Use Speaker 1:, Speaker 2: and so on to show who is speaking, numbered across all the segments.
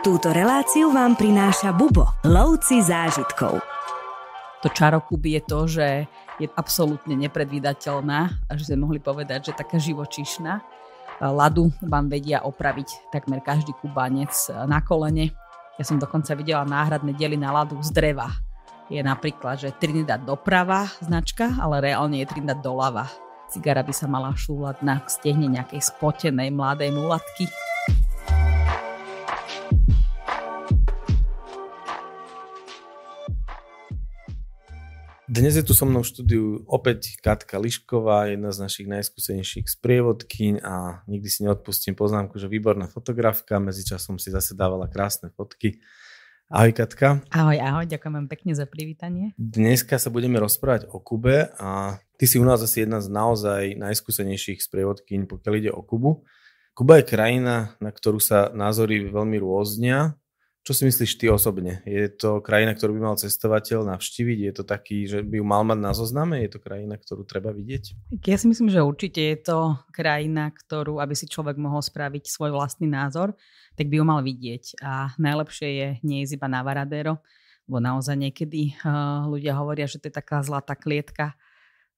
Speaker 1: Túto reláciu vám prináša Bubo, lovci zážitkov. To čaro Kuby je to, že je absolútne nepredvídateľná, až sme mohli povedať, že taká živočíšna. Ladu vám vedia opraviť takmer každý kubanec na kolene. Ja som dokonca videla náhradné diely na ladu z dreva. Je napríklad, že Trinidad doprava značka, ale reálne je Trinidad doľava. Cigara by sa mala šúlať na stehne nejakej spotenej mladej mulatky.
Speaker 2: Dnes je tu so mnou v štúdiu opäť Katka Lišková, jedna z našich najskúsenejších sprievodkyň a nikdy si neodpustím poznámku, že výborná fotografka, medzičasom si zase dávala krásne fotky. Ahoj Katka.
Speaker 1: Ahoj, ahoj, ďakujem vám pekne za privítanie.
Speaker 2: Dneska sa budeme rozprávať o Kube a ty si u nás asi jedna z naozaj najskúsenejších sprievodkyň, pokiaľ ide o Kubu. Kuba je krajina, na ktorú sa názory veľmi rôznia. Čo si myslíš ty osobne? Je to krajina, ktorú by mal cestovateľ navštíviť? Je to taký, že by ju mal mať na zozname? Je to krajina, ktorú treba vidieť?
Speaker 1: Ja si myslím, že určite je to krajina, ktorú, aby si človek mohol spraviť svoj vlastný názor, tak by ju mal vidieť. A najlepšie je je iba na Varadero, lebo naozaj niekedy uh, ľudia hovoria, že to je taká zlatá klietka,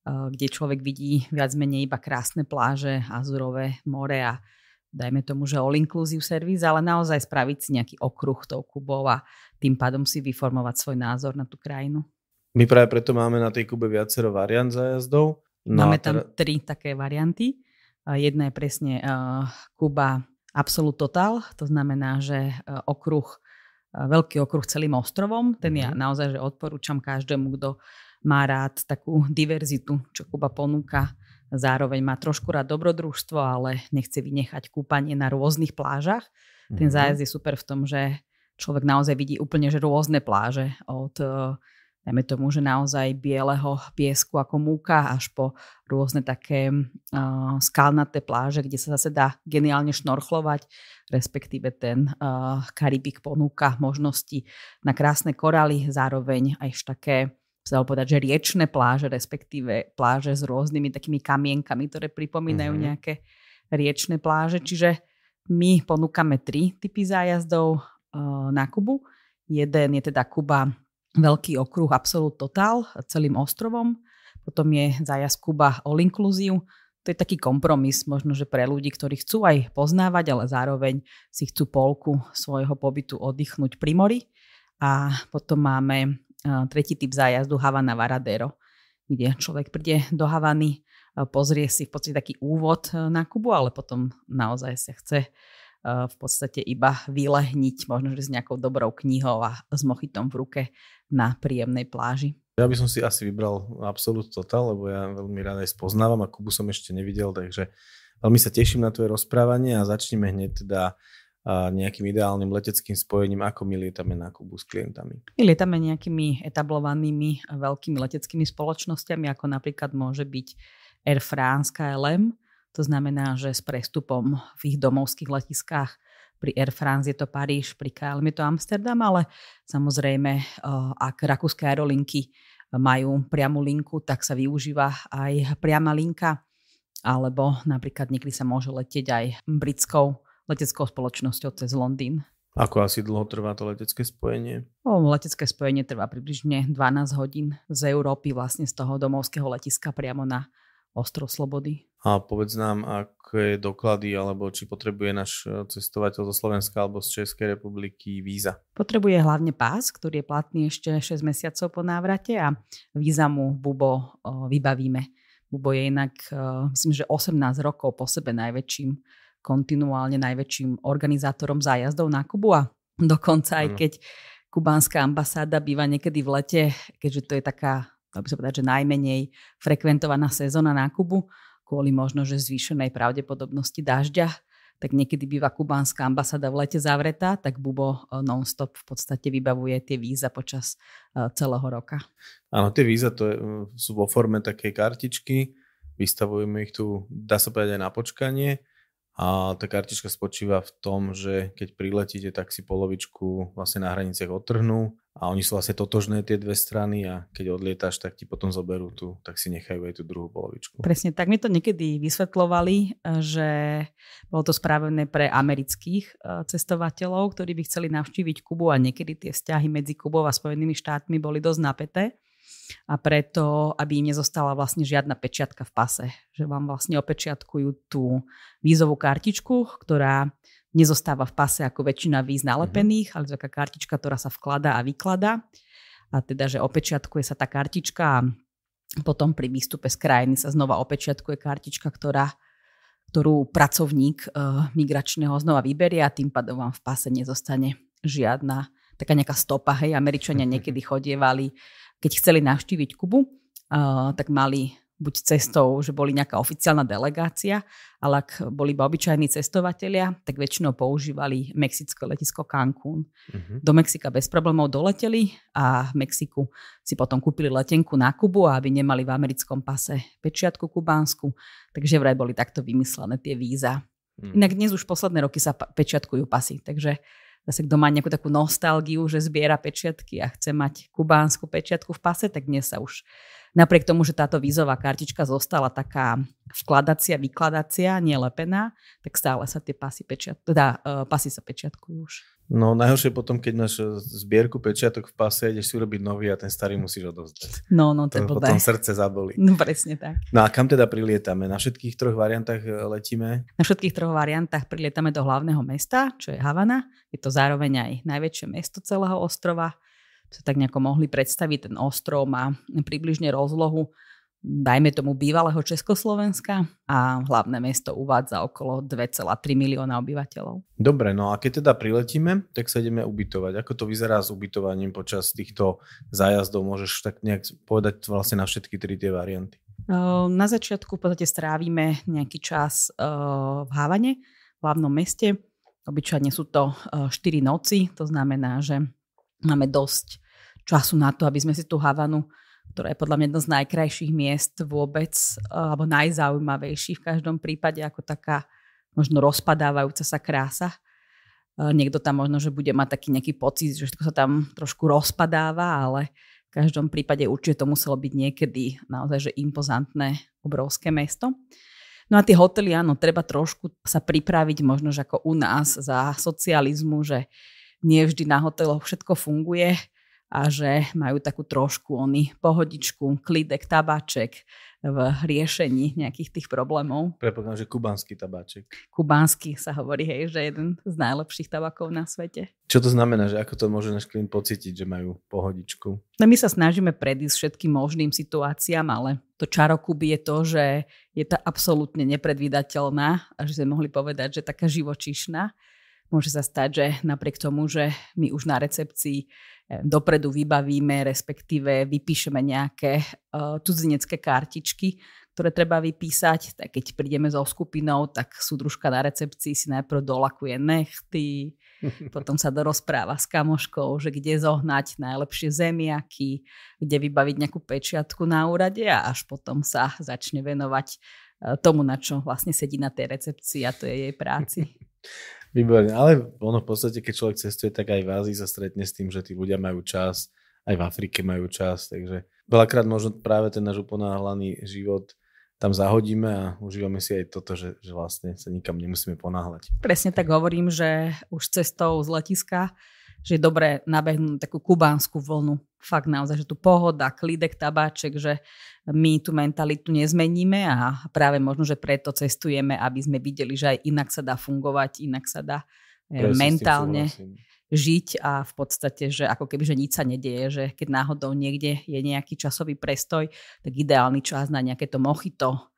Speaker 1: uh, kde človek vidí viac menej iba krásne pláže, azurové more a dajme tomu, že all inclusive service, ale naozaj spraviť si nejaký okruh tou Kubou a tým pádom si vyformovať svoj názor na tú krajinu.
Speaker 2: My práve preto máme na tej Kube viacero variant zájazdov. No máme tam teda...
Speaker 1: tri také varianty. Jedna je presne uh, Kuba Absolut Total, to znamená, že uh, okruh, uh, veľký okruh celým ostrovom, ten ja mhm. naozaj že odporúčam každému, kto má rád takú diverzitu, čo Kuba ponúka Zároveň má trošku rád dobrodružstvo, ale nechce vynechať kúpanie na rôznych plážach. Mm-hmm. Ten mhm. zájazd je super v tom, že človek naozaj vidí úplne že rôzne pláže od e, dajme tomu, že naozaj bieleho piesku ako múka až po rôzne také uh, skalnaté pláže, kde sa zase dá geniálne šnorchlovať, respektíve ten uh, Karibik ponúka možnosti na krásne koraly, zároveň aj také sa dalo povedať, že riečne pláže, respektíve pláže s rôznymi takými kamienkami, ktoré pripomínajú mm-hmm. nejaké riečne pláže. Čiže my ponúkame tri typy zájazdov e, na Kubu. Jeden je teda Kuba veľký okruh absolút Total celým ostrovom. Potom je zájazd Kuba All Inclusive. To je taký kompromis možno, že pre ľudí, ktorí chcú aj poznávať, ale zároveň si chcú polku svojho pobytu oddychnúť pri mori. A potom máme tretí typ zájazdu Havana Varadero, kde človek príde do Havany, e, pozrie si v podstate taký úvod e, na Kubu, ale potom naozaj sa chce e, v podstate iba vylehniť, možno že s nejakou dobrou knihou a s mochitom v ruke na príjemnej
Speaker 2: pláži. Ja by som si asi vybral absolút Total, lebo ja veľmi rád aj spoznávam a Kubu som ešte nevidel, takže veľmi sa teším na tvoje rozprávanie a začneme hneď teda nejakým ideálnym leteckým spojením, ako my lietame na Kubu s klientami.
Speaker 1: My lietame nejakými etablovanými veľkými leteckými spoločnosťami, ako napríklad môže byť Air France KLM. To znamená, že s prestupom v ich domovských letiskách pri Air France je to Paríž, pri KLM je to Amsterdam, ale samozrejme, eh, ak rakúske aerolinky majú priamu linku, tak sa využíva aj priama linka, alebo napríklad niekedy sa môže letieť aj britskou leteckou spoločnosťou cez Londýn.
Speaker 2: Ako asi dlho trvá to letecké spojenie?
Speaker 1: O, letecké spojenie trvá približne 12 hodín z Európy, vlastne z toho domovského letiska priamo na ostrov Slobody.
Speaker 2: A povedz nám, aké doklady, alebo či potrebuje náš e, cestovateľ zo Slovenska alebo z Českej republiky víza?
Speaker 1: Potrebuje hlavne pás, ktorý je platný ešte 6 mesiacov po návrate a víza mu Bubo e, vybavíme. Bubo je inak, e, myslím, že 18 rokov po sebe najväčším kontinuálne najväčším organizátorom zájazdov na Kubu a dokonca aj keď kubánska ambasáda býva niekedy v lete, keďže to je taká, dá by sa povedať, že najmenej frekventovaná sezóna na Kubu, kvôli možno, že zvýšenej pravdepodobnosti dažďa, tak niekedy býva kubánska ambasáda v lete zavretá, tak Bubo eh, non-stop v podstate vybavuje tie víza počas eh, celého roka.
Speaker 2: Áno, tie víza to je, eh, sú vo forme takej kartičky, vystavujeme ich tu, dá sa povedať, aj na počkanie a tá kartička spočíva v tom, že keď priletíte, tak si polovičku vlastne na hraniciach odtrhnú a oni sú vlastne totožné tie dve strany a keď odlietáš, tak ti potom zoberú tu, tak si nechajú aj tú druhú polovičku. Presne,
Speaker 1: tak mi to niekedy vysvetlovali, že bolo to spravené pre amerických e, cestovateľov, ktorí by chceli navštíviť Kubu a niekedy tie vzťahy medzi Kubou a Spojenými štátmi boli dosť napäté a preto, aby im nezostala vlastne žiadna pečiatka v pase. Že vám vlastne opečiatkujú tú vízovú kartičku, ktorá nezostáva v pase ako väčšina víz nalepených, mhm. ale to taká kartička, ktorá sa vklada a vyklada. A teda, že opečiatkuje sa tá kartička a potom pri výstupe z krajiny sa znova opečiatkuje kartička, ktorá, ktorú pracovník e, migračného znova vyberie a tým pádom vám v pase nezostane žiadna taká nejaká stopa. Hej, Američania mhm. niekedy chodievali keď chceli navštíviť Kubu, uh, tak mali buď cestou, že boli nejaká oficiálna delegácia, ale ak boli iba obyčajní cestovatelia, tak väčšinou používali mexické letisko Cancún. Uh-huh. Do Mexika bez problémov doleteli a v Mexiku si potom kúpili letenku na Kubu, aby nemali v americkom pase pečiatku kubánsku, takže vraj boli takto vymyslené tie víza. Uh-huh. Inak dnes už posledné roky sa pečiatkujú pasy, takže uh, zase kto má nejakú takú nostalgiu, že zbiera pečiatky a chce mať kubánsku pečiatku v pase, tak dnes sa už Napriek tomu, že táto vízová kartička zostala taká vkladacia, vykladacia, nelepená, tak stále sa tie pasy, pečiat, teda, uh, pasy sa pečiatkujú
Speaker 2: už. No najhoršie potom, keď máš e, zbierku pečiatok v pase, ideš si urobiť nový a ten starý musíš odovzdať. No, no, to, to potom srdce zaboli. No presne tak. No a kam teda prilietame? Na všetkých troch variantách e, letíme?
Speaker 1: Na všetkých troch variantách prilietame do hlavného mesta, čo je Havana. Je to zároveň aj najväčšie mesto celého ostrova sa tak nejako mohli predstaviť. Ten ostrov má približne rozlohu dajme tomu bývalého Československa a hlavné mesto uvádza okolo 2,3 milióna obyvateľov.
Speaker 2: Dobre, no a keď teda priletíme, tak sa ideme ubytovať. Ako to vyzerá s ubytovaním počas týchto zájazdov? Môžeš tak nejak povedať vlastne na všetky tri tie varianty.
Speaker 1: Na začiatku v podstate strávime nejaký čas v Havane, v hlavnom meste. Obyčajne sú to 4 noci, to znamená, že máme dosť času na to, aby sme si tú Havanu, ktorá je podľa mňa jedno z najkrajších miest vôbec, eh, alebo najzaujímavejších v každom prípade, ako taká možno rozpadávajúca sa krása. Eh, niekto tam možno, že bude mať taký nejaký pocit, že všetko sa tam trošku rozpadáva, ale v každom prípade určite to muselo byť niekedy naozaj, že impozantné, obrovské mesto. No a tie hotely, áno, treba trošku sa pripraviť, možno, že ako u nás za socializmu, že nie vždy na hoteloch všetko funguje a že majú takú trošku oni pohodičku, klidek, tabáček v riešení nejakých tých problémov. Prepokladám, že kubánsky tabáček. Kubánsky sa hovorí, hej, že jeden z najlepších tabakov na svete.
Speaker 2: Čo to znamená, že ako to môže náš klient pocítiť, že majú pohodičku?
Speaker 1: No my sa snažíme predísť všetkým možným situáciám, ale to čarokuby je to, že je tá absolútne nepredvídateľná a že sme mohli povedať, že taká živočišná môže sa stať, že napriek tomu, že my už na recepcii dopredu vybavíme, respektíve vypíšeme nejaké e, cudzinecké kartičky, ktoré treba vypísať. Tak keď prídeme so skupinou, tak súdružka na recepcii si najprv dolakuje nechty, potom sa dorozpráva s kamoškou, že kde zohnať najlepšie zemiaky, kde vybaviť nejakú pečiatku na úrade a až potom sa začne venovať e, tomu, na čo vlastne sedí na tej recepcii a to je jej práci.
Speaker 2: Výborne, ale ono v podstate, keď človek cestuje, tak aj v Ázii sa stretne s tým, že tí ľudia majú čas, aj v Afrike majú čas, takže veľakrát možno práve ten náš uponáhlaný život tam zahodíme a užívame si aj toto, že, že vlastne sa nikam nemusíme ponáhľať.
Speaker 1: Presne tak hovorím, že už cestou z letiska, že je dobré nabehnúť takú kubánsku vlnu fakt naozaj, že tu pohoda, klidek, tabáček, že my tú mentalitu nezmeníme a práve možno, že preto cestujeme, aby sme videli, že aj inak sa dá fungovať, inak sa dá e, Presne, mentálne žiť a v podstate, že ako keby, že nič sa nedieje, že keď náhodou niekde je nejaký časový prestoj, tak ideálny čas na nejaké to mochito,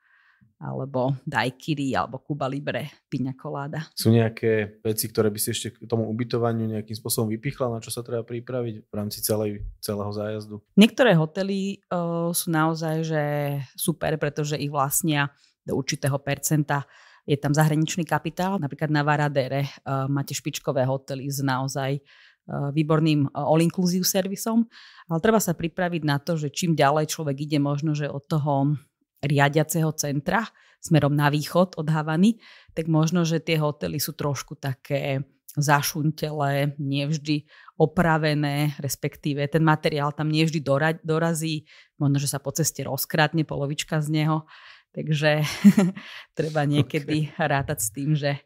Speaker 1: alebo daiquiri, alebo Cuba Libre, piňa koláda.
Speaker 2: Sú nejaké veci, ktoré by si ešte k tomu ubytovaniu nejakým spôsobom vypichla, na čo sa treba pripraviť v rámci celej, celého zájazdu?
Speaker 1: Niektoré hotely uh, sú naozaj že super, pretože ich vlastnia do určitého percenta je tam zahraničný kapitál, napríklad na Varadere uh, máte špičkové hotely s naozaj uh, výborným uh, all-inclusive servisom, ale treba sa pripraviť na to, že čím ďalej človek ide možno, že od toho riadiaceho centra smerom na východ od Havany, tak možno, že tie hotely sú trošku také zašuntelé, nevždy opravené, respektíve ten materiál tam nevždy dora- dorazí, možno, že sa po ceste rozkrátne polovička z neho, takže treba niekedy okay. rátať s tým, že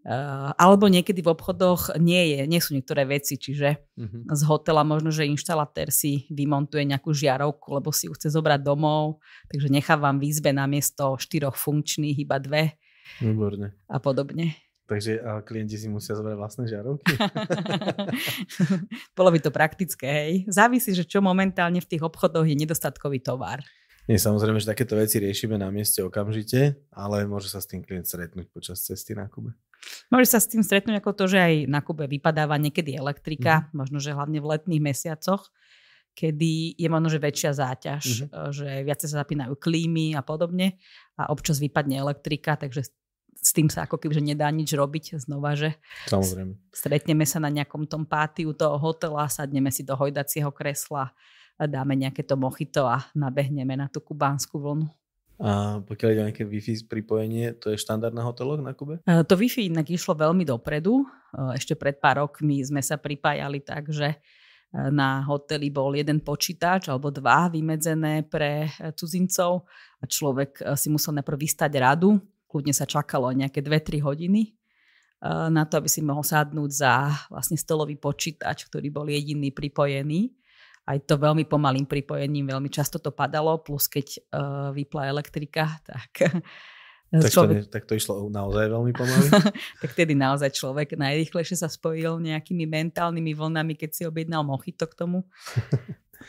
Speaker 1: Uh, alebo niekedy v obchodoch nie je, nie sú niektoré veci, čiže uh-huh. z hotela možno, že inštalatér si vymontuje nejakú žiarovku, lebo si ju chce zobrať domov, takže nechávam v izbe namiesto štyroch funkčných iba dve
Speaker 2: Výborne. a podobne. Takže a eh, klienti si musia zobrať vlastné žiarovky?
Speaker 1: Bolo by to praktické, hej. Závisí, že čo momentálne v tých obchodoch je nedostatkový tovar.
Speaker 2: Nie, samozrejme, že takéto veci riešime na mieste okamžite, ale môže sa s tým klient stretnúť počas cesty na Kube.
Speaker 1: Môže sa s tým stretnúť ako to, že aj na Kube vypadáva niekedy elektrika, mm. možno, že hlavne v letných mesiacoch, kedy je možno, že väčšia záťaž, mm že viacej sa zapínajú klímy a podobne a občas vypadne elektrika, takže s tým sa ako keby že nedá nič robiť znova, že Samozrejme. stretneme sa na nejakom tom pátiu toho hotela, sadneme si do hojdacieho kresla, dáme nejaké to mochito a nabehneme na tú kubánsku vlnu.
Speaker 2: A pokiaľ ide o nejaké Wi-Fi pripojenie, to je štandard na hoteloch na Kube?
Speaker 1: E, to Wi-Fi inak išlo veľmi dopredu. E, ešte pred pár rokmi sme sa pripájali tak, že e, na hoteli bol jeden počítač alebo dva vymedzené pre cudzincov a človek si musel najprv vystať radu, kľudne sa čakalo nejaké 2-3 hodiny na to, aby si mohol sadnúť za vlastne stolový počítač, ktorý bol jediný pripojený aj to veľmi pomalým pripojením, veľmi často to padalo, plus keď uh, vypla elektrika, tak...
Speaker 2: Tak, človek... to, tak to išlo naozaj veľmi pomaly?
Speaker 1: tak tedy naozaj človek najrychlejšie sa spojil nejakými mentálnymi vlnami, keď si objednal to k tomu.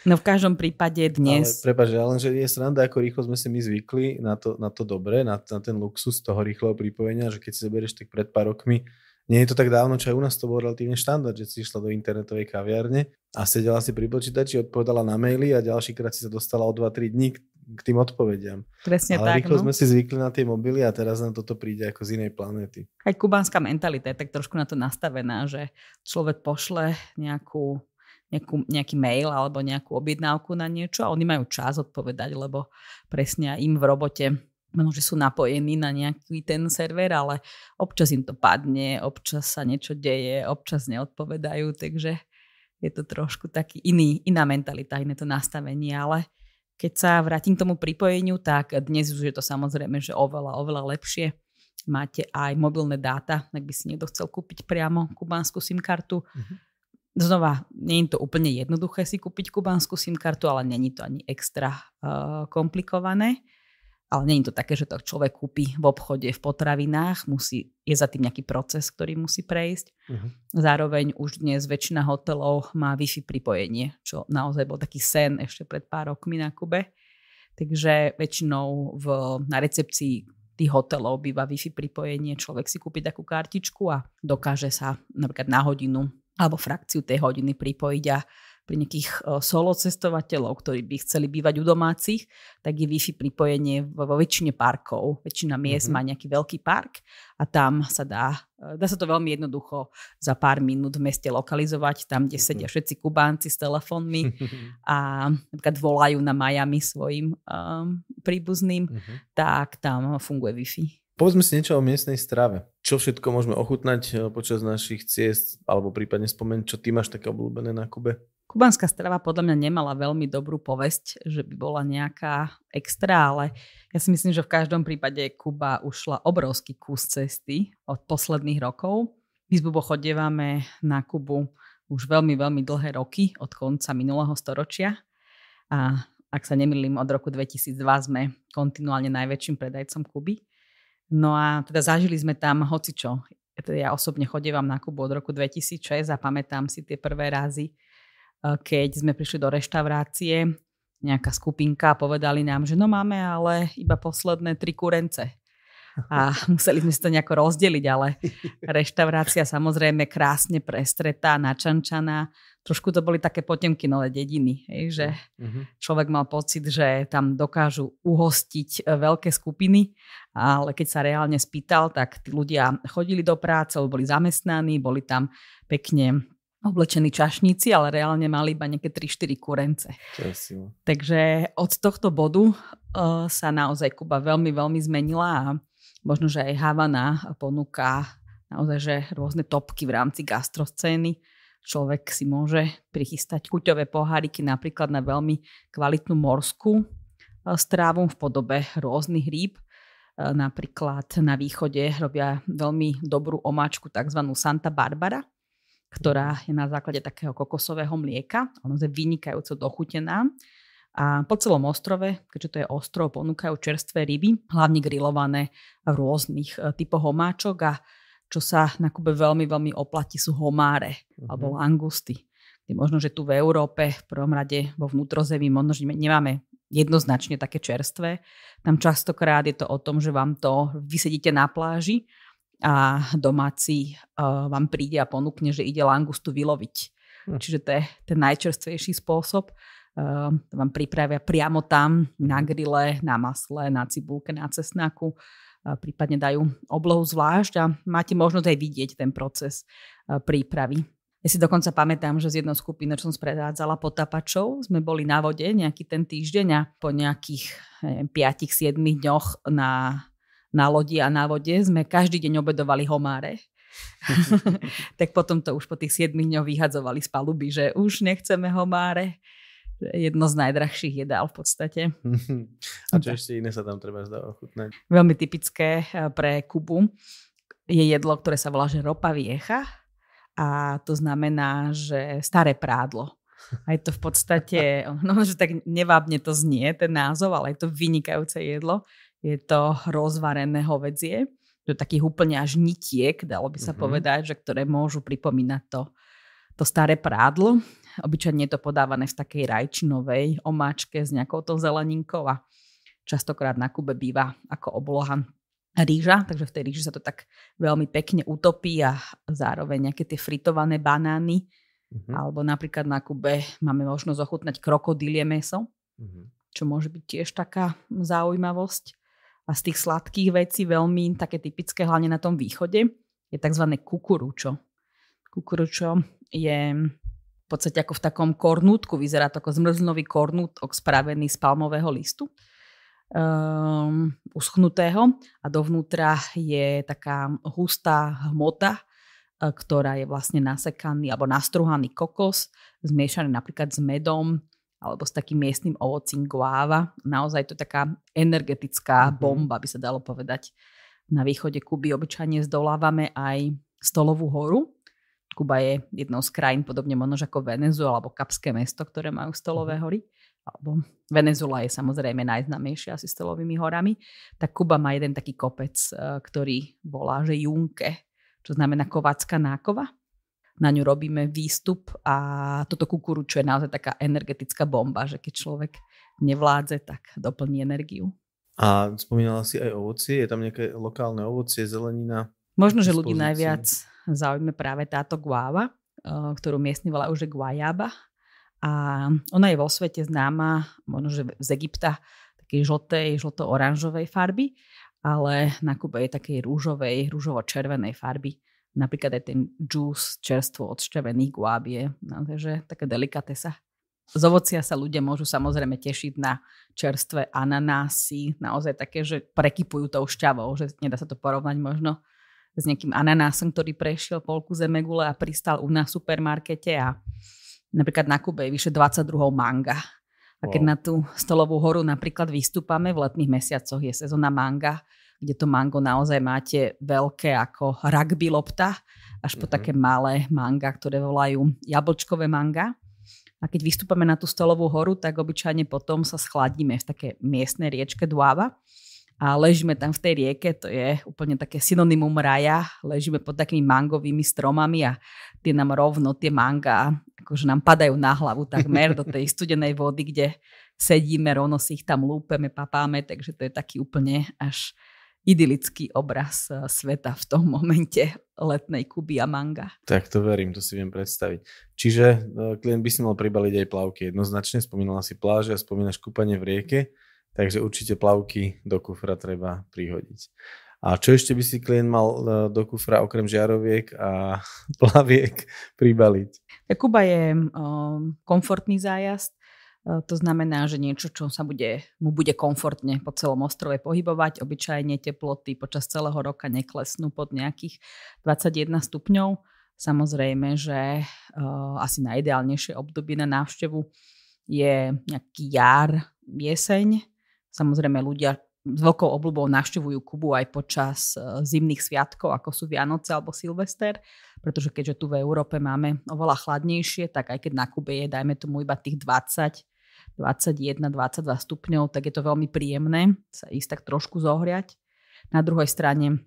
Speaker 1: No v každom prípade
Speaker 2: dnes... Ale, prepáč, ale že je sranda, ako rýchlo sme si my zvykli na to, na to dobre, na, na ten luxus toho rýchleho pripojenia, že keď si zoberieš tak pred pár rokmi, nie je to tak dávno, čo aj u nás to bol relatívne štandard, že si išla do internetovej kaviarne a sedela si pri počítači, odpovedala na maily a ďalší krát si sa dostala o 2-3 dní k tým odpovediam. Presne Ale tak. rýchlo no. sme si zvykli na tie mobily a teraz nám toto príde ako z inej planéty.
Speaker 1: Aj kubánska mentalita je tak trošku na to nastavená, že človek pošle nejakú nejakú, nejaký mail alebo nejakú objednávku na niečo a oni majú čas odpovedať, lebo presne im v robote možno, že sú napojení na nejaký ten server, ale občas im to padne, občas sa niečo deje, občas neodpovedajú, takže je to trošku taký iný, iná mentalita, iné to nastavenie, ale keď sa vrátim k tomu pripojeniu, tak dnes už je to samozrejme, že oveľa, oveľa lepšie. Máte aj mobilné dáta, ak by si niekto chcel kúpiť priamo kubánsku SIM kartu. Mm-hmm. Znova, nie je to úplne jednoduché si kúpiť kubánsku SIM kartu, ale není to ani extra uh, komplikované. Ale není to také, že to človek kúpi v obchode, v potravinách, musí, je za tým nejaký proces, ktorý musí prejsť. Uh-huh. Zároveň už dnes väčšina hotelov má Wi-Fi pripojenie, čo naozaj bol taký sen ešte pred pár rokmi na Kube. Takže väčšinou v, na recepcii tých hotelov býva Wi-Fi pripojenie, človek si kúpi takú kartičku a dokáže sa napríklad na hodinu alebo frakciu tej hodiny pripojiť a pre nejakých eh, solo cestovateľov, ktorí by chceli bývať u domácich, tak je Wi-Fi pripojenie vo väčšine parkov. Väčšina miest mm-hmm. má nejaký veľký park a tam sa dá, eh, dá sa to veľmi jednoducho za pár minút v meste lokalizovať, tam, kde sedia mhm. všetci Kubánci s telefónmi a napríklad volajú na Miami svojim um, príbuzným, mm-hmm. tak tam funguje Wi-Fi.
Speaker 2: Povedzme si niečo o miestnej strave. Čo všetko môžeme ochutnať eh, počas našich ciest, alebo prípadne spomenúť, čo ty máš také obľúbené na Kube?
Speaker 1: Kubánska strava podľa mňa nemala veľmi dobrú povesť, že by bola nejaká extra, ale ja si myslím, že v každom prípade Kuba ušla obrovský kus cesty od posledných rokov. My s Bubo chodievame na Kubu už veľmi, veľmi dlhé roky, od konca minulého storočia. A ak sa nemýlim, od roku 2002 sme kontinuálne najväčším predajcom Kuby. No a teda zažili sme tam hocičo. Ja osobne chodievam na Kubu od roku 2006 a pamätám si tie prvé razy, Eh, keď sme prišli do reštaurácie, nejaká skupinka povedali nám, že no máme ale iba posledné tri kurence. A museli sme si to nejako rozdeliť, ale reštaurácia samozrejme krásne prestretá, načančaná. Trošku to boli také potemky nové dediny, hej, že mhm. človek mal pocit, že tam dokážu uhostiť eh, veľké skupiny, ale keď sa reálne spýtal, tak tí ľudia chodili do práce, boli zamestnaní, boli tam pekne oblečení čašníci, ale reálne mali iba nejaké 3-4 kurence. Takže od tohto bodu uh, sa naozaj Kuba veľmi, veľmi zmenila a možno, že aj Havana ponúka naozaj, že rôzne topky v rámci gastroscény. Človek si môže prichystať kuťové poháriky napríklad na veľmi kvalitnú morskú e, strávu v podobe rôznych rýb. E, napríklad na východe robia veľmi dobrú omáčku tzv. Santa Barbara, ktorá je na základe takého kokosového mlieka. Ono je vynikajúco dochutená. A po celom ostrove, keďže to je ostrov, ponúkajú čerstvé ryby, hlavne grillované v rôznych e, typoch homáčok a čo sa na Kube veľmi, veľmi oplatí sú homáre uh-huh. alebo langusty. Kde možno, že tu v Európe, v prvom rade vo vnútrozemí, možno, že nemáme jednoznačne také čerstvé. Tam častokrát je to o tom, že vám to vysedíte na pláži a domáci uh, vám príde a ponúkne, že ide langustu vyloviť. Hm. Čiže to je ten najčerstvejší spôsob. Uh, vám pripravia priamo tam na mhm. grille, na masle, na cibulke, na cesnaku. Uh, prípadne dajú oblohu zvlášť a máte možnosť aj vidieť ten proces uh, prípravy. Ja si dokonca pamätám, že z jednou skupinou, čo som sprevádzala potapačov, sme boli na vode nejaký ten týždeň a po nejakých 5-7 dňoch na na lodi a na vode sme každý deň obedovali homáre. tak potom to už po tých 7 dňoch vyhadzovali z paluby, že už nechceme homáre. Jedno z najdrahších jedál v podstate. a čo ešte
Speaker 2: iné sa tam treba zdá ochutnať? Veľmi
Speaker 1: typické eh, pre Kubu je jedlo, ktoré sa volá že ropa viecha a to znamená, že staré prádlo. A je to v podstate, no, že tak nevábne to znie, ten názov, ale je to vynikajúce jedlo, je to rozvarené hovedzie, do takých úplne až nitiek, dalo by sa mm-hmm. povedať, že ktoré môžu pripomínať to, to staré prádlo. Obyčajne je to podávané v takej rajčinovej omáčke s nejakou to zeleninkou a častokrát na Kube býva ako obloha rýža, takže v tej rýži sa to tak veľmi pekne utopí a zároveň nejaké tie fritované banány. Uh-huh. Alebo napríklad na Kube máme možnosť ochutnať krokodílie meso, uh-huh. čo môže byť tiež taká zaujímavosť a z tých sladkých vecí veľmi také typické, hlavne na tom východe, je tzv. kukuručo. Kukuručo je v podstate ako v takom kornútku, vyzerá to ako zmrzlinový kornútok spravený z palmového listu um, uschnutého a dovnútra je taká hustá hmota, e, ktorá je vlastne nasekaný alebo nastruhaný kokos, zmiešaný napríklad s medom alebo s takým miestnym ovocím guáva. Naozaj to taká energetická mhm. bomba, by sa dalo povedať. Na východe Kuby obyčajne zdolávame aj Stolovú horu. Kuba je jednou z krajín, podobne možno ako Venezuela alebo Kapské mesto, ktoré majú stolové mhm. hory alebo Venezuela je samozrejme najznamejšia asi stolovými horami, tak Kuba má jeden taký kopec, eh, ktorý volá, že Junke, čo znamená kovacká nákova na ňu robíme výstup a toto kukuruču je naozaj taká energetická bomba, že keď človek nevládze, tak doplní energiu.
Speaker 2: A spomínala si aj ovocie, je tam nejaké lokálne ovocie, zelenina? Možno, že ľudí najviac
Speaker 1: zaujíma práve táto guáva, eh, ktorú miestni volá už guajaba. A ona je vo svete známa, možno, že z Egypta, takej žltej, žlto-oranžovej farby, ale na Kube je takej rúžovej, rúžovo-červenej farby. Napríklad aj ten džús čerstvo odšťavených guábie. naozaj, no, že také delikatesa. Z ovocia sa ľudia môžu samozrejme tešiť na čerstvé ananásy, naozaj také, že prekypujú tou šťavou, že nedá sa to porovnať možno s nejakým ananásom, ktorý prešiel polku zemegule a pristal u nás v supermarkete a napríklad na Kube je vyše 22 manga. A keď wow. na tú stolovú horu napríklad vystúpame v letných mesiacoch, je sezóna manga, kde to mango naozaj máte veľké ako rugby lopta, až po mm-hmm. také malé manga, ktoré volajú jablčkové manga. A keď vystúpame na tú stolovú horu, tak obyčajne potom sa schladíme v také miestnej riečke Duava a ležíme tam v tej rieke, to je úplne také synonymum raja, ležíme pod takými mangovými stromami a tie nám rovno, tie manga, akože nám padajú na hlavu takmer do tej studenej vody, kde sedíme, rovno si ich tam lúpeme, papáme, takže to je taký úplne až idylický obraz e, sveta v tom momente letnej Kuby a manga.
Speaker 2: Tak to verím, to si viem predstaviť. Čiže e, klient by si mal pribaliť aj plavky. Jednoznačne spomínala si pláže a spomínaš kúpanie v rieke, takže určite plavky do kufra treba prihodiť. A čo ešte by si klient mal e, do kufra okrem žiaroviek a plaviek pribaliť?
Speaker 1: Kuba je um, komfortný zájazd, E, to znamená, že niečo, čo sa bude, mu bude komfortne po celom ostrove pohybovať. Obyčajne teploty počas celého roka neklesnú pod nejakých 21 stupňov. Samozrejme, že uh, asi najideálnejšie obdobie na návštevu je nejaký jar, jeseň. Samozrejme, ľudia s veľkou obľubou navštevujú Kubu aj počas e, zimných sviatkov, ako sú Vianoce alebo Silvester, pretože keďže tu v Európe máme oveľa chladnejšie, tak aj keď na Kube je, dajme tomu iba tých 20 21-22 stupňov, tak je to veľmi príjemné sa ísť tak trošku zohriať. Na druhej strane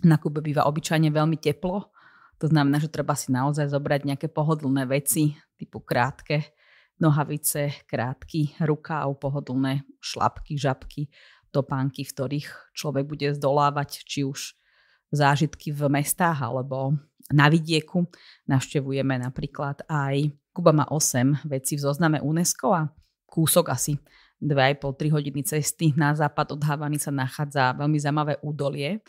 Speaker 1: na Kube býva obyčajne veľmi teplo, to znamená, že treba si naozaj zobrať nejaké pohodlné veci, typu krátke nohavice, krátky rukáv, pohodlné šlapky, žabky, topánky, v ktorých človek bude zdolávať či už zážitky v mestách alebo na vidieku. Navštevujeme napríklad aj Kuba má 8 vecí v zozname UNESCO a kúsok asi 2,5-3 hodiny cesty na západ od Havany sa nachádza veľmi zaujímavé údolie,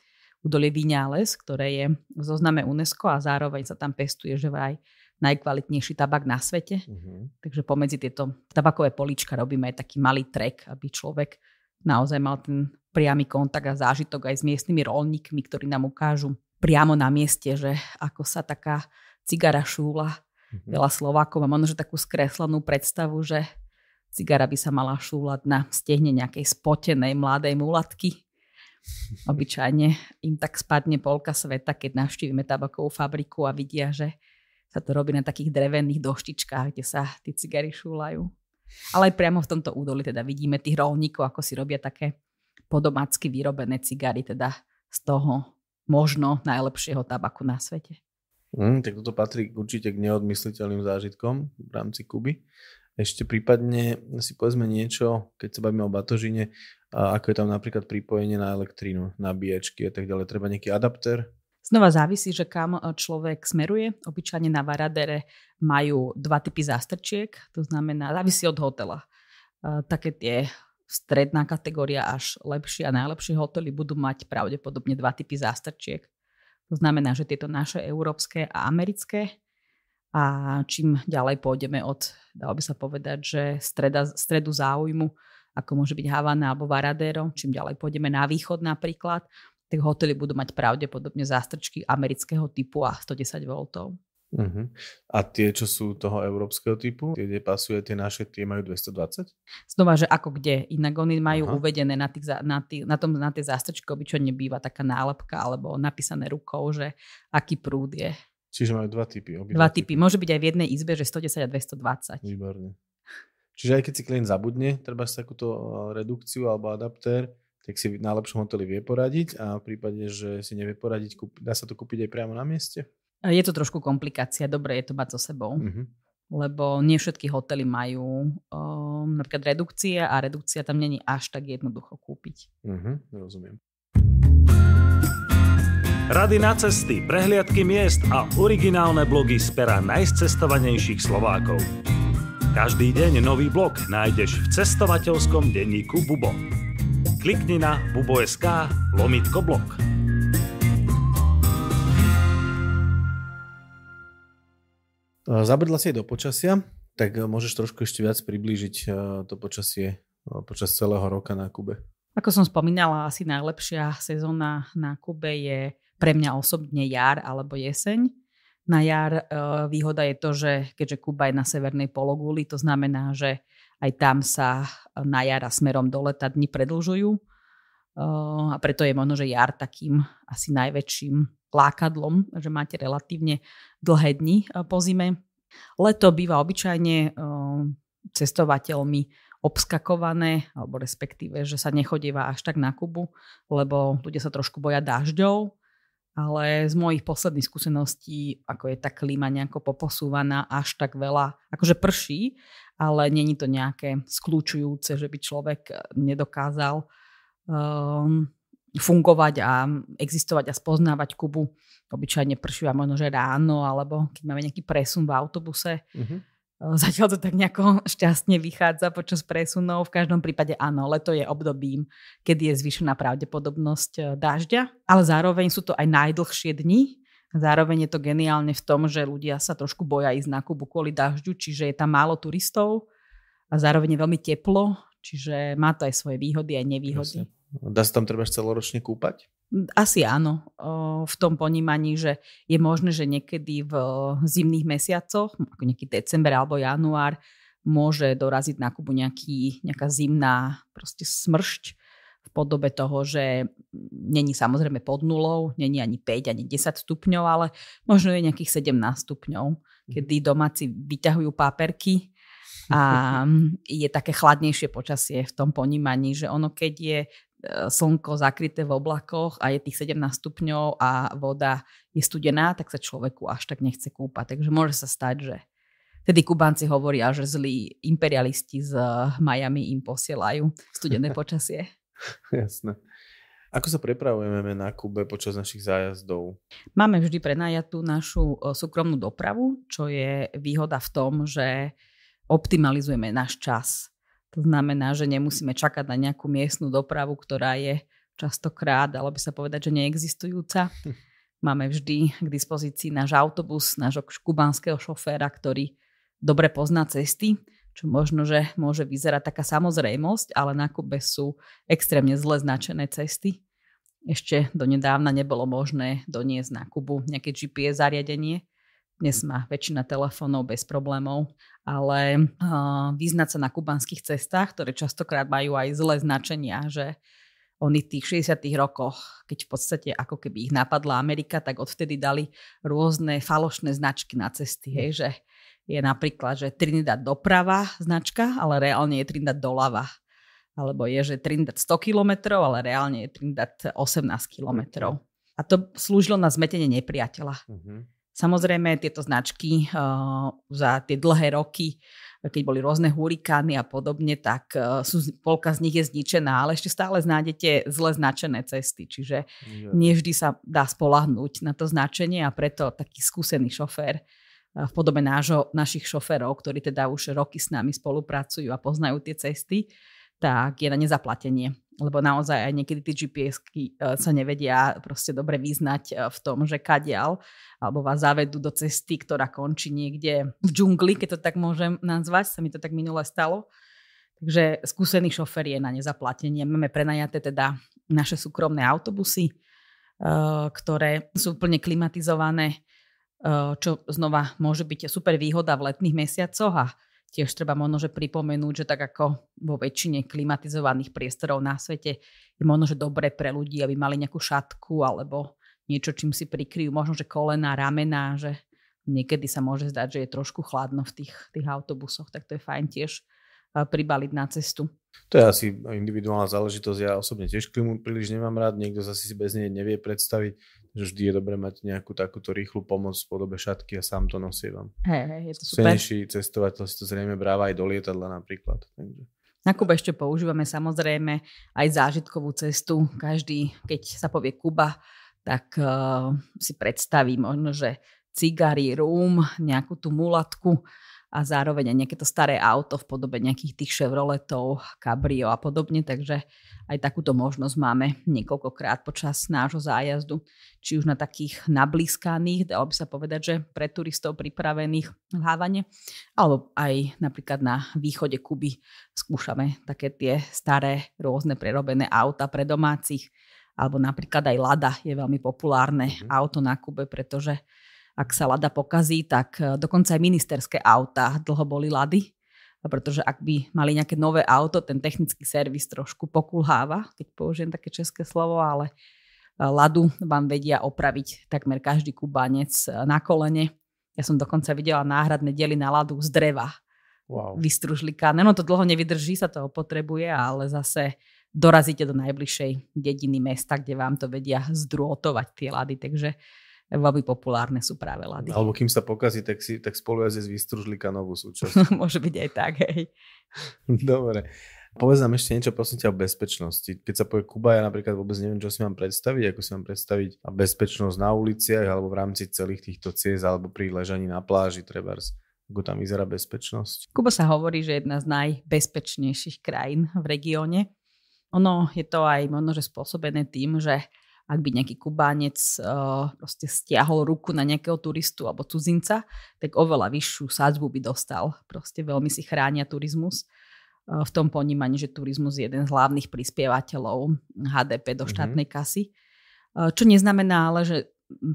Speaker 1: údolie Vinales, ktoré je v zozname UNESCO a zároveň sa tam pestuje že vraj najkvalitnejší tabak na svete. Mm-hmm. Takže pomedzi tieto tabakové polička robíme aj taký malý trek, aby človek naozaj mal ten priamy kontakt a zážitok aj s miestnymi rolníkmi, ktorí nám ukážu priamo na mieste, že ako sa taká cigara šúla. Mm-hmm. Veľa Slovákov má možno takú skreslenú predstavu, že Cigara by sa mala šúlať na stehne nejakej spotenej mladej mulatky. Obyčajne im tak spadne polka sveta, keď navštívime tabakovú fabriku a vidia, že sa to robí na takých drevených doštičkách, kde sa tie cigary šúľajú. Ale aj priamo v tomto údoli, teda vidíme tých rolníkov, ako si robia také podomácky vyrobené cigary, teda z toho možno najlepšieho tabaku na svete.
Speaker 2: Mm, tak toto patrí určite k neodmysliteľným zážitkom v rámci Kuby. Ešte prípadne si povedzme niečo, keď sa bavíme o batožine, a ako je tam napríklad pripojenie na elektrínu, nabíjačky a tak ďalej. Treba nejaký adapter?
Speaker 1: Znova závisí, že kam e, človek smeruje. Obyčajne na Varadere majú dva typy zástrčiek, to znamená, závisí od hotela. E, také tie stredná kategória až lepšie a najlepšie hotely budú mať pravdepodobne dva typy zástrčiek. To znamená, že tieto naše európske a americké a čím ďalej pôjdeme od, dalo by sa povedať, že streda, stredu záujmu, ako môže byť Havana alebo Varadero, čím ďalej pôjdeme na východ napríklad, tak hotely budú mať pravdepodobne zástrčky amerického typu a 110 V.
Speaker 2: Uh-huh. A tie, čo sú toho európskeho typu, tie, kde pasuje tie naše, tie majú 220? Znova, že
Speaker 1: ako kde. Inak oni majú Aha. uvedené na, tých, na, tých, na, tom, na tie zástrčky, obyčajne býva taká nálepka alebo napísané rukou, že aký prúd je.
Speaker 2: Čiže majú dva typy. Dva typy. typy.
Speaker 1: Môže byť aj v jednej izbe, že 110 a 220.
Speaker 2: Výborne. Čiže aj keď si klient zabudne, treba si takúto e, redukciu alebo adaptér, tak si v najlepšom hoteli vie poradiť a v prípade, že si nevie poradiť, dá sa to kúpiť aj priamo na mieste?
Speaker 1: Je to trošku komplikácia, dobre je to mať so sebou. Uh-huh. Lebo nie všetky hotely majú um, napríklad redukcie a redukcia tam není až tak jednoducho kúpiť.
Speaker 2: Uh-huh, rozumiem. Rady na cesty, prehliadky miest a originálne blogy z pera najcestovanejších Slovákov. Každý deň nový blog nájdeš v cestovateľskom denníku Bubo. Klikni na bubo.sk lomitko blog. Zabrdla si do počasia, tak môžeš trošku ešte viac priblížiť e, to počasie e, počas celého roka na Kube.
Speaker 1: Ako som spomínala, asi najlepšia sezóna na Kube je pre mňa osobne jar alebo jeseň. Na jar e, výhoda je to, že keďže Kuba je na severnej pologuli, to znamená, že aj tam sa e, na jara smerom do leta dni predlžujú. E, a preto je možno, že jar takým asi najväčším lákadlom, že máte relatívne dlhé dni po zime. Leto býva obyčajne cestovateľmi obskakované, alebo respektíve, že sa nechodíva až tak na Kubu, lebo ľudia sa trošku boja dažďov, ale z mojich posledných skúseností, ako je tá klíma nejako poposúvaná, až tak veľa, akože prší, ale není to nejaké skľúčujúce, že by človek eh, nedokázal um, fungovať a existovať a spoznávať Kubu. Obyčajne prší a možno, že ráno, alebo keď máme nejaký presun v autobuse. Mm-hmm. Ehm, zatiaľ to tak nejako šťastne vychádza počas presunov. V každom prípade áno, leto je obdobím, kedy je zvýšená pravdepodobnosť ehm, dažďa, ale zároveň sú to aj najdlhšie dni. Zároveň je to geniálne v tom, že ľudia sa trošku boja ísť na Kubu kvôli dažďu, čiže je tam málo turistov a zároveň je veľmi teplo, čiže má to aj svoje výhody, aj nevýhody. Jasne.
Speaker 2: Dá sa tam treba celoročne kúpať?
Speaker 1: Asi áno, v tom ponímaní, že je možné, že niekedy v zimných mesiacoch, ako nejaký december alebo január, môže doraziť na Kubu nejaký, nejaká zimná proste smršť v podobe toho, že není samozrejme pod nulou, není ani 5, ani 10 stupňov, ale možno je nejakých 17 stupňov, mhm. kedy domáci vyťahujú páperky a mm, je také chladnejšie počasie v tom ponímaní, že ono keď je slnko zakryté v oblakoch a je tých 17 stupňov a voda je studená, tak sa človeku až tak nechce kúpať. Takže môže sa stať, že Tedy Kubanci hovoria, že zlí imperialisti z Miami im posielajú studené počasie.
Speaker 2: Jasné. Ako sa prepravujeme na Kube počas našich zájazdov?
Speaker 1: Máme vždy prenajatú našu eh, súkromnú dopravu, čo je výhoda v tom, že optimalizujeme náš čas. To znamená, že nemusíme čakať na nejakú miestnu dopravu, ktorá je častokrát, dalo by sa povedať, že neexistujúca. Máme vždy k dispozícii náš autobus, nášho kubanského šoféra, ktorý dobre pozná cesty, čo možno, že môže vyzerať taká samozrejmosť, ale na Kube sú extrémne zle značené cesty. Ešte donedávna nebolo možné doniesť na Kubu nejaké GPS zariadenie, dnes má väčšina telefónov bez problémov, ale uh, vyznať sa na kubanských cestách, ktoré častokrát majú aj zlé značenia, že oni v tých 60 rokoch, keď v podstate ako keby ich napadla Amerika, tak odvtedy dali rôzne falošné značky na cesty, hej, že je napríklad, že Trinidad doprava značka, ale reálne je Trinidad doľava. Alebo je, že Trinidad 100 kilometrov, ale reálne je Trinidad 18 kilometrov. A to slúžilo na zmetenie nepriateľa. Uh-huh. Samozrejme, tieto značky uh, za tie dlhé roky, keď boli rôzne hurikány a podobne, tak uh, sú, polka z nich je zničená, ale ešte stále nájdete zle značené cesty, čiže yeah. nie vždy sa dá spolahnúť na to značenie a preto taký skúsený šofér eh, v podobe nášho, našich šoférov, ktorí teda už roky s nami spolupracujú a poznajú tie cesty, uh, tak je na nezaplatenie lebo naozaj aj niekedy tie gps e, sa nevedia proste dobre vyznať e, v tom, že kadial, alebo vás zavedú do cesty, ktorá končí niekde v džungli, keď to tak môžem nazvať, sa mi to tak minule stalo. Takže skúsený šofer je na nezaplatenie. Máme prenajaté teda naše súkromné autobusy, e, ktoré sú úplne klimatizované, čo znova môže byť super výhoda v letných mesiacoch a Tiež treba možno, že pripomenúť, že tak ako vo väčšine klimatizovaných priestorov na svete je možno, že dobre pre ľudí, aby mali nejakú šatku alebo niečo, čím si prikryjú možno, že kolena, ramena, že niekedy sa môže zdať, že je trošku chladno v tých, tých autobusoch, tak to je fajn tiež pribaliť na cestu.
Speaker 2: To je asi individuálna záležitosť. Ja osobne tiež klimu príliš nemám rád, niekto zase si bez nej nevie predstaviť že vždy je dobré mať nejakú takúto rýchlu pomoc v podobe šatky a sám to vám. Hej, hej, je to super. Senejší cestovateľ si to zrejme bráva aj do lietadla napríklad. Takže.
Speaker 1: Na Kube ešte používame samozrejme aj zážitkovú cestu. Každý, keď sa povie Kuba, tak uh, si predstaví možno, že cigary, rum, nejakú tú mulatku a zároveň aj nejaké to staré auto v podobe nejakých tých Chevroletov, Cabrio a podobne, takže aj takúto možnosť máme niekoľkokrát počas nášho zájazdu, či už na takých nablískaných, dalo by sa povedať, že pre turistov pripravených v Hávane, alebo aj napríklad na východe Kuby skúšame také tie staré rôzne prerobené auta pre domácich, alebo napríklad aj Lada je veľmi populárne mm-hmm. auto na Kube, pretože ak sa lada pokazí, tak eh, dokonca aj ministerské auta dlho boli lady, pretože ak by mali nejaké nové auto, ten technický servis trošku pokulháva, keď použijem také české slovo, ale eh, ladu vám vedia opraviť takmer každý kubanec eh, na kolene. Ja som dokonca videla náhradné diely na ladu z dreva. Wow. Vystružlika. No to dlho nevydrží, sa toho potrebuje, ale zase dorazíte do najbližšej dediny mesta, kde vám to vedia zdrôtovať tie lady. Takže uh, veľmi populárne sú práve lady. Alebo
Speaker 2: kým sa pokazí, tak, si, tak spolujazde vystružlika novú súčasť. Môže byť aj tak, hej. Dobre. Povedz nám ešte niečo, prosím ťa, o bezpečnosti. Keď sa povie Kuba, ja napríklad vôbec neviem, čo si mám predstaviť, ako si mám predstaviť bezpečnosť na uliciach alebo v rámci celých týchto ciest alebo pri ležaní na pláži, trebárs. Ako tam vyzerá bezpečnosť?
Speaker 1: Kuba sa hovorí, že je jedna z najbezpečnejších krajín v regióne. Ono je to aj možno, že spôsobené tým, že ak by nejaký Kubánec eh, proste stiahol ruku na nejakého turistu alebo cudzinca, tak oveľa vyššiu sádzbu by dostal. Proste veľmi si chránia turizmus eh, v tom ponímaní, že turizmus je jeden z hlavných prispievateľov HDP do mhm. štátnej kasy. Eh, čo neznamená ale, že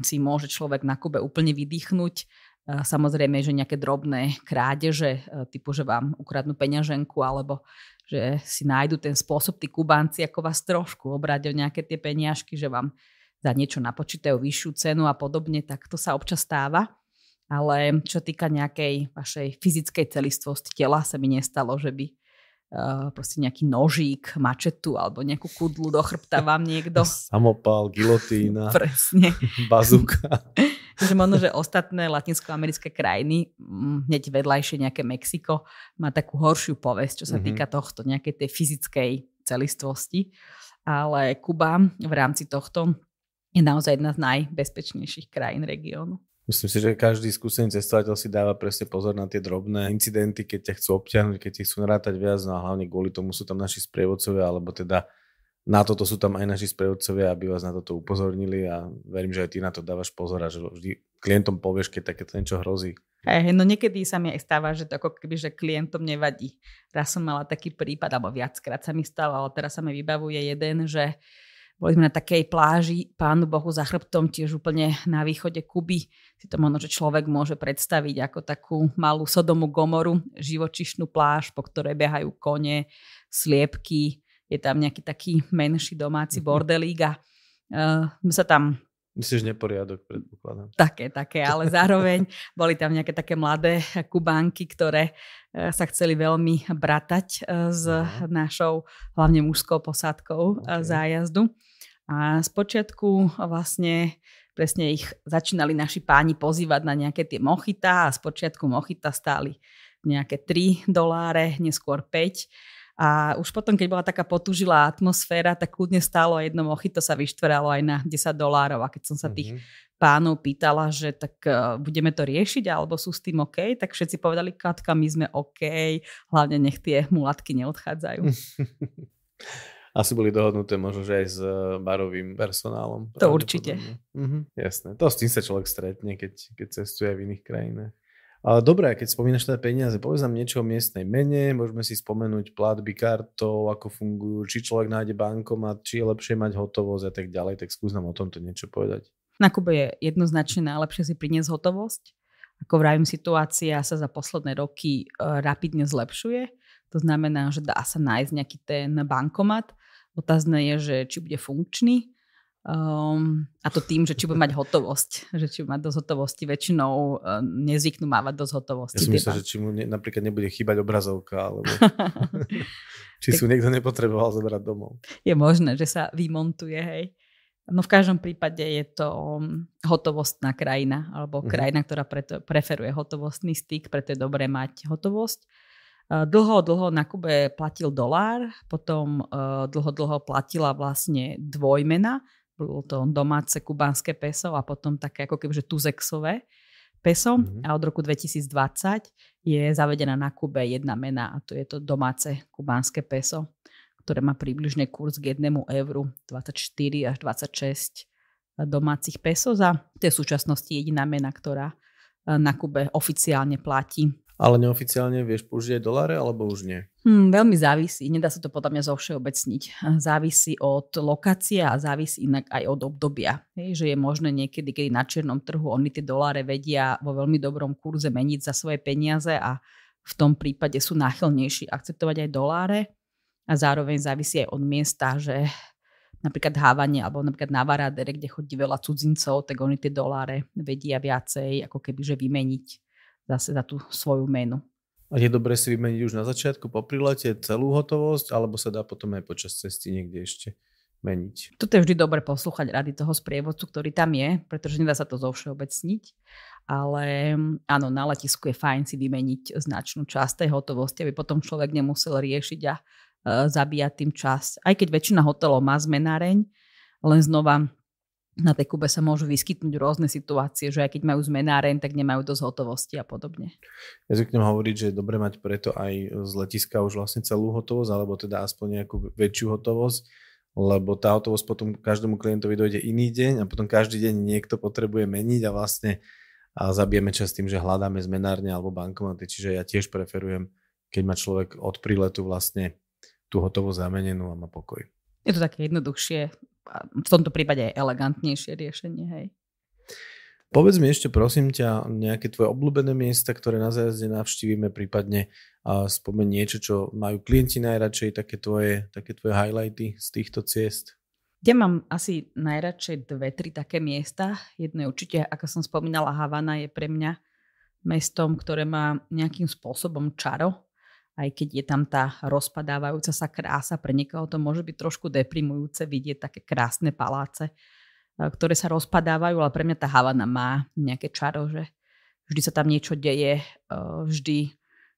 Speaker 1: si môže človek na Kube úplne vydýchnuť. Samozrejme, že nejaké drobné krádeže, typu, že vám ukradnú peňaženku alebo že si nájdu ten spôsob, tí kubanci ako vás trošku obrať o nejaké tie peniažky, že vám za niečo napočítajú vyššiu cenu a podobne, tak to sa občas stáva. Ale čo týka nejakej vašej fyzickej celistvosti tela, sa mi nestalo, že by Uh, proste nejaký nožík, mačetu alebo nejakú kudlu do chrbta vám niekto.
Speaker 2: Samopal, gilotína, Presne. bazúka.
Speaker 1: že možno, že ostatné latinskoamerické krajiny, mm, hneď vedľajšie nejaké Mexiko, má takú horšiu povesť, čo sa mm-hmm. týka tohto, nejakej tej fyzickej celistvosti. Ale Kuba v rámci tohto je naozaj jedna z najbezpečnejších krajín regiónu.
Speaker 2: Myslím si, že každý skúsený cestovateľ si dáva presne pozor na tie drobné incidenty, keď ťa chcú obťahnuť, keď ti chcú narátať viac, no a hlavne kvôli tomu sú tam naši sprievodcovia, alebo teda na toto sú tam aj naši sprievodcovia, aby vás na toto upozornili a verím, že aj ty na to dávaš pozor a že vždy klientom povieš, keď takéto niečo hrozí.
Speaker 1: Hej, no niekedy sa mi aj stáva, že to ako keby, že klientom nevadí. Raz som mala taký prípad, alebo viackrát sa mi stalo, ale teraz sa mi vybavuje jeden, že boli sme na takej pláži, pánu Bohu za chrbtom, tiež úplne na východe Kuby. Si to možno, že človek môže predstaviť ako takú malú Sodomu Gomoru, živočišnú pláž, po ktorej behajú kone, sliepky, je tam nejaký taký menší domáci mhm. bordelík a uh, sa tam
Speaker 2: Myslíš neporiadok, predpokladám. Také,
Speaker 1: také, ale zároveň boli tam nejaké také mladé kubánky, ktoré eh, sa chceli veľmi bratať eh, s Aha. našou hlavne mužskou posádkou okay. zájazdu. A spočiatku vlastne presne ich začínali naši páni pozývať na nejaké tie mochita a spočiatku mochita stáli nejaké 3 doláre, neskôr 5 a už potom, keď bola taká potužilá atmosféra, tak kľudne stálo jedno to sa vyštveralo aj na 10 dolárov. A keď som sa tých mm-hmm. pánov pýtala, že tak uh, budeme to riešiť alebo sú s tým OK, tak všetci povedali, Katka, my sme OK, hlavne nech tie mulatky neodchádzajú.
Speaker 2: asi boli dohodnuté možno, že aj s e, barovým personálom. To určite. Mhm, jasné. To s tým sa človek stretne, keď, keď cestuje v iných krajinách. Dobre, keď spomínaš teda peniaze, povedz nám niečo o miestnej mene, môžeme si spomenúť platby kartou, ako fungujú, či človek nájde bankomat, či je lepšie mať hotovosť a tak ďalej, tak skús nám o tomto niečo povedať.
Speaker 1: Na Kube je jednoznačne najlepšie si priniesť hotovosť. Ako vravím, situácia sa za posledné roky e, rapidne zlepšuje. To znamená, že dá sa nájsť nejaký ten bankomat. Otázne je, že či bude funkčný Um, a to tým, že či bude mať hotovosť, že či mať dosť hotovosti, väčšinou uh, nezvyknú mávať dosť hotovosti. Ja si myslím, teda. že
Speaker 2: či mu ne, napríklad nebude chýbať obrazovka, alebo či si niekto nepotreboval zobrať domov.
Speaker 1: Je možné, že sa vymontuje, hej. No v každom prípade je to um, hotovostná krajina, alebo mhm. krajina, uh-huh. ktorá preto, preferuje hotovostný styk, preto je dobré mať hotovosť. Eh, dlho, dlho na Kube platil dolár, potom uh, dlho, dlho platila vlastne dvojmena, bolo to domáce kubánske peso a potom také ako keby, že tuzexové peso mm-hmm. a od roku 2020 je zavedená na Kube jedna mena a to je to domáce kubánske peso, ktoré má približne kurz k jednému euru 24 až 26 domácich peso. a to je v súčasnosti jediná mena, ktorá eh, na Kube oficiálne
Speaker 2: platí ale neoficiálne vieš použiť aj doláre, alebo už nie?
Speaker 1: Hmm, veľmi závisí. Nedá sa to podľa mňa všeobecniť. Závisí od lokácie a závisí inak aj od obdobia. Hej, že je možné niekedy, kedy na čiernom trhu oni tie doláre vedia vo veľmi dobrom kurze meniť za svoje peniaze a v tom prípade sú náchylnejší akceptovať aj doláre a zároveň závisí aj od miesta, že napríklad hávanie alebo napríklad na Varadere, kde chodí veľa cudzincov, tak oni tie doláre vedia viacej ako keby že vymeniť zase za tú svoju menu. A je dobré
Speaker 2: si vymeniť už na začiatku po prilete celú hotovosť, alebo sa dá potom aj počas cesty niekde ešte meniť.
Speaker 1: Toto je vždy dobre poslúchať rady toho sprievodcu, ktorý tam je, pretože nedá sa to zovšeobecniť. Ale mm, áno, na letisku je fajn si vymeniť značnú časť tej hotovosti, aby potom človek nemusel riešiť a e, zabíjať tým čas. Aj keď väčšina hotelov má zmenáreň, len znova na tej Kube sa môžu vyskytnúť rôzne situácie, že aj keď majú zmenáren, tak nemajú dosť hotovosti a podobne.
Speaker 2: Ja zvyknem hovoriť, že je dobre mať preto aj z letiska už vlastne celú hotovosť, alebo teda aspoň nejakú väčšiu hotovosť, lebo tá hotovosť potom každému klientovi dojde iný deň a potom každý deň niekto potrebuje meniť a vlastne a zabijeme čas tým, že hľadáme zmenárne alebo bankomaty, čiže ja tiež preferujem, keď má človek od príletu vlastne tú hotovosť zamenenú a má pokoj.
Speaker 1: Je to také jednoduchšie v tomto prípade aj elegantnejšie riešenie, hej.
Speaker 2: Povedz mi ešte prosím ťa nejaké tvoje obľúbené miesta, ktoré na zájazde navštívime, prípadne spomeň niečo, čo majú klienti najradšej, také tvoje, také tvoje highlighty z týchto ciest.
Speaker 1: Ja mám asi najradšej dve, tri také miesta. Jedno je určite, ako som spomínala, Havana je pre mňa mestom, ktoré má nejakým spôsobom čaro aj keď je tam tá rozpadávajúca sa krása, pre niekoho to môže byť trošku deprimujúce vidieť také krásne paláce, e, ktoré sa rozpadávajú, ale pre mňa tá Havana má nejaké čaro, že vždy sa tam niečo deje, e, vždy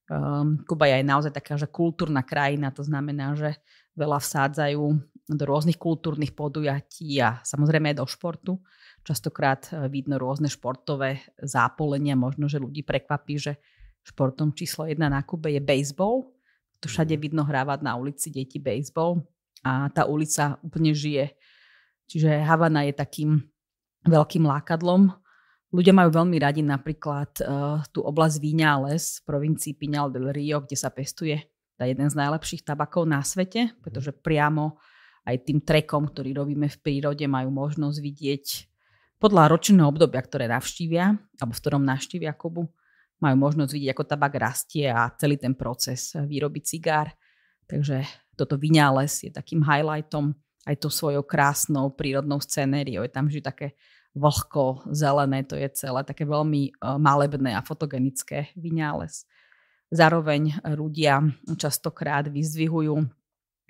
Speaker 1: ehm, Kuba je aj naozaj taká, že kultúrna krajina, to znamená, že veľa vsádzajú do rôznych kultúrnych podujatí a samozrejme aj do športu. Častokrát e, vidno rôzne športové zápolenia, možno, že ľudí prekvapí, že športom číslo jedna na Kube je baseball. To všade mhm. vidno hrávať na ulici deti baseball a tá ulica úplne žije. Čiže Havana je takým veľkým lákadlom. Ľudia majú veľmi radi napríklad uh, tú oblasť Viñales v provincii Pinal del Rio, kde sa pestuje tá jeden z najlepších tabakov na svete, mhm. pretože priamo aj tým trekom, ktorý robíme v prírode, majú možnosť vidieť podľa ročného obdobia, ktoré navštívia, alebo v ktorom navštívia Kubu, majú možnosť vidieť, ako tabak rastie a celý ten proces e, výroby cigár. Takže toto vynález je takým highlightom aj to svojou krásnou prírodnou scenériou. Je tam vždy také vlhko, zelené, to je celé také veľmi e, malebné a fotogenické vynález. Zároveň ľudia častokrát vyzdvihujú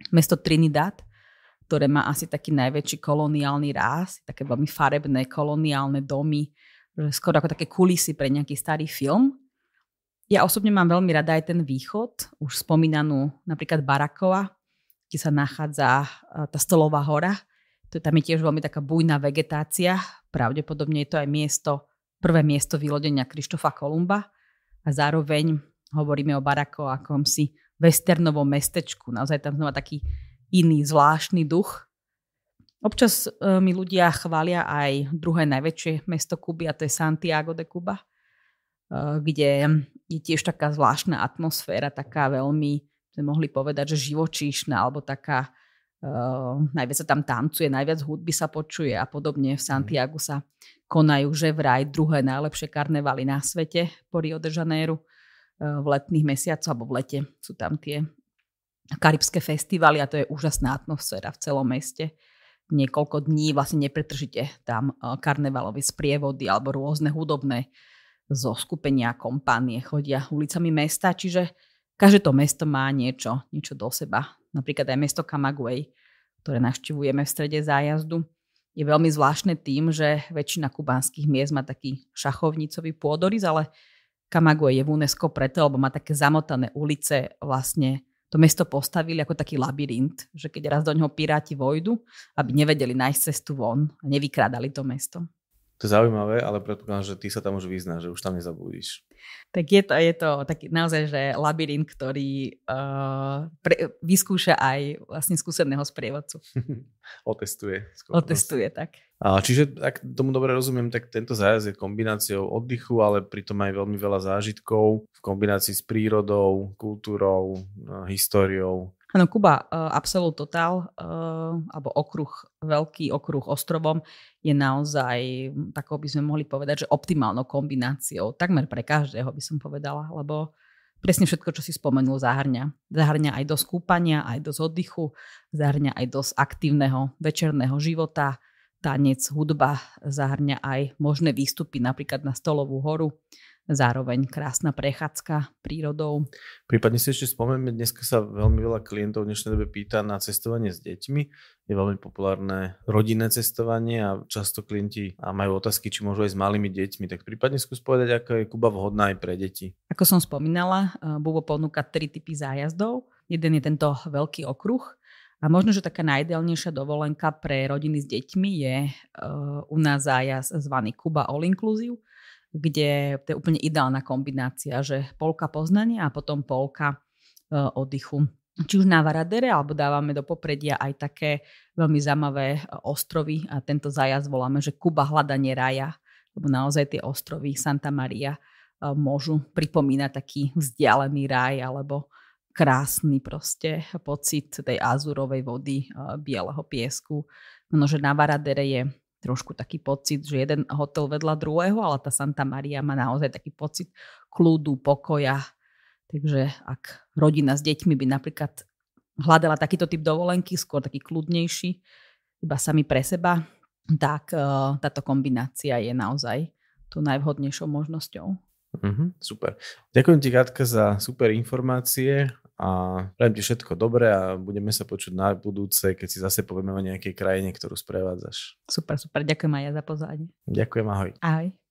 Speaker 1: mesto Trinidad, ktoré má asi taký najväčší koloniálny ráz, také veľmi farebné koloniálne domy, skoro ako také kulisy pre nejaký starý film. Ja osobne mám veľmi rada aj ten východ, už spomínanú napríklad Barakova, kde sa nachádza e, tá Stolová hora. To tam je tiež veľmi taká bujná vegetácia. Pravdepodobne je to aj miesto, prvé miesto vylodenia Krištofa Kolumba. A zároveň hovoríme o Barako akom si westernovom mestečku. Naozaj tam znova taký iný, zvláštny duch. Občas e, mi ľudia chvália aj druhé najväčšie mesto Kuby, a to je Santiago de Cuba E, kde je tiež taká zvláštna atmosféra, taká veľmi, sme mohli povedať, že živočíšna, alebo taká, uh, najviac sa tam tancuje, najviac hudby sa počuje a podobne. V mhm. Santiago sa konajú, že vraj druhé najlepšie karnevaly na svete po Rio de Janeiro uh, v letných mesiacoch, alebo v lete sú tam tie karibské festivaly a to je úžasná atmosféra v celom meste niekoľko dní vlastne nepretržite tam e, karnevalové sprievody alebo rôzne hudobné zo skupenia kompánie chodia ulicami mesta, čiže každé to mesto má niečo, niečo do seba. Napríklad aj mesto Camagüey, ktoré navštevujeme v strede zájazdu, je veľmi zvláštne tým, že väčšina kubánskych miest má taký šachovnicový pôdorys, ale Camagüey je v UNESCO preto, lebo má také zamotané ulice, vlastne to mesto postavili ako taký labyrint, že keď raz do neho piráti vojdu, aby nevedeli nájsť cestu von a nevykrádali to mesto.
Speaker 2: To je zaujímavé, ale predpokladám, že ty sa tam už vyznáš, že už tam nezabudíš.
Speaker 1: Tak je to, je to tak naozaj, že labirint, ktorý uh, pre, vyskúša aj vlastne skúseného sprievodcu.
Speaker 2: Otestuje. Skôr Otestuje, tak. A, čiže, ak tomu dobre rozumiem, tak tento zájazd je kombináciou oddychu, ale pritom aj veľmi veľa zážitkov v kombinácii s prírodou, kultúrou, eh, históriou
Speaker 1: Áno, Kuba, eh, Absolut Total, eh, alebo okruh, veľký okruh ostrovom, je naozaj, takou by sme mohli povedať, že optimálnou kombináciou, takmer pre každého by som povedala, lebo presne všetko, čo si spomenul, zahrňa. Zahrňa aj dosť kúpania, aj dosť oddychu, zahrňa aj dosť aktívneho večerného života, tanec, hudba, zahrňa aj možné výstupy napríklad na Stolovú horu, zároveň krásna prechádzka prírodou.
Speaker 2: Prípadne si ešte spomeňme, dneska sa veľmi veľa klientov v dnešnej dobe pýta na cestovanie s deťmi. Je veľmi populárne rodinné cestovanie a často klienti majú otázky, či môžu aj s malými deťmi. Tak prípadne skús povedať, ako je Kuba vhodná aj pre deti. Ako
Speaker 1: som spomínala, e, Bubo ponúka tri typy zájazdov. Jeden je tento veľký okruh, a možno, že taká najideálnejšia dovolenka pre rodiny s deťmi je uh, u nás zájazd zvaný Kuba All Inclusive, kde to je úplne ideálna kombinácia, že polka poznania a potom polka e, oddychu. Či už na Varadere, alebo dávame do popredia aj také veľmi zaujímavé e, ostrovy a tento zájazd voláme, že Kuba hľadanie raja, lebo naozaj tie ostrovy Santa Maria e, môžu pripomínať taký vzdialený raj alebo krásny proste pocit tej azurovej vody, e, bieleho piesku. Množe na Varadere je trošku taký pocit, že jeden hotel vedľa druhého, ale tá Santa Maria má naozaj taký pocit kľudu, pokoja. Takže ak rodina s deťmi by napríklad hľadala takýto typ dovolenky, skôr taký kľudnejší, iba sami pre seba, tak eh, táto kombinácia je naozaj tou najvhodnejšou možnosťou.
Speaker 2: Mm-hmm, super. Ďakujem ti, Katka, za super informácie a prajem ti všetko dobré a budeme sa počuť na budúce, keď si zase povieme o nejakej krajine, ktorú sprevádzaš.
Speaker 1: Super, super, ďakujem aj ja za pozvanie.
Speaker 2: Ďakujem, ahoj.
Speaker 1: Ahoj.